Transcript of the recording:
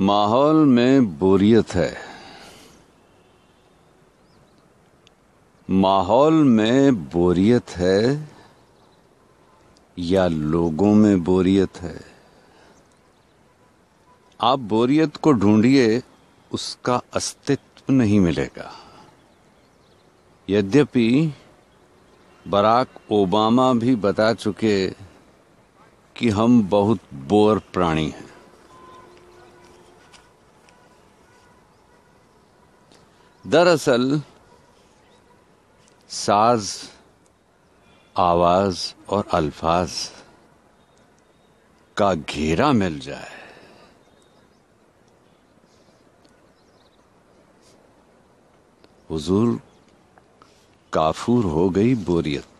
माहौल में बोरियत है माहौल में बोरियत है या लोगों में बोरियत है आप बोरियत को ढूंढिए उसका अस्तित्व नहीं मिलेगा यद्यपि बराक ओबामा भी बता चुके कि हम बहुत बोर प्राणी हैं दरअसल साज आवाज और अल्फाज का घेरा मिल जाए हुजूर काफूर हो गई बोरियत